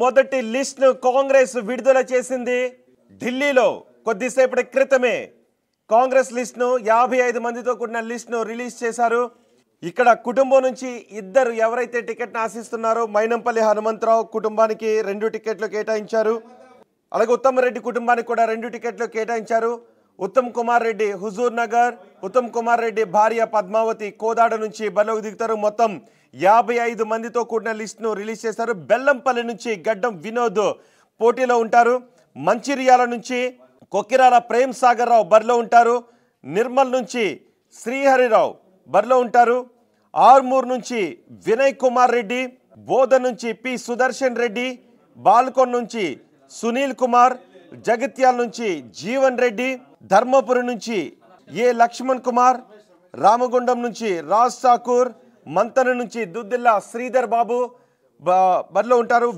మొదటి లిస్ట్ను కాంగ్రెస్ విడుదల చేసింది ఢిల్లీలో కొద్దిసేపటి క్రితమే కాంగ్రెస్ లిస్ట్ను యాభై ఐదు మందితో కూడిన లిస్ట్ను రిలీజ్ చేశారు ఇక్కడ కుటుంబం నుంచి ఇద్దరు ఎవరైతే టికెట్ను ఆశిస్తున్నారో మైనంపల్లి హనుమంతరావు కుటుంబానికి రెండు టికెట్లు కేటాయించారు అలాగే ఉత్తమరెడ్డి కుటుంబానికి కూడా రెండు టికెట్లు కేటాయించారు ఉత్తమ్ కుమార్ రెడ్డి హుజూర్ నగర్ ఉత్తమ్ కుమార్ రెడ్డి భార్య పద్మావతి కోదాడ నుంచి బలోకి దిగుతారు మొత్తం యాభై ఐదు మందితో కూడిన ను రిలీజ్ చేశారు బెల్లంపల్లి నుంచి గడ్డం వినోద్ పోటీలో ఉంటారు మంచిర్యాల నుంచి కొక్కిరాల ప్రేమ్ సాగర్ రావు బరిలో ఉంటారు నిర్మల్ నుంచి శ్రీహరిరావు బరిలో ఉంటారు ఆర్మూర్ నుంచి వినయ్ కుమార్ రెడ్డి బోధ నుంచి పి సుదర్శన్ రెడ్డి బాల్కొండ నుంచి సునీల్ కుమార్ జగిత్యాల నుంచి జీవన్ రెడ్డి ధర్మపురి నుంచి ఏ లక్ష్మణ్ కుమార్ రామగుండం నుంచి రాజ్ ఠాకూర్ మంతన నుంచి దుద్దిల్లా శ్రీధర్ బాబు బరిలో ఉంటారు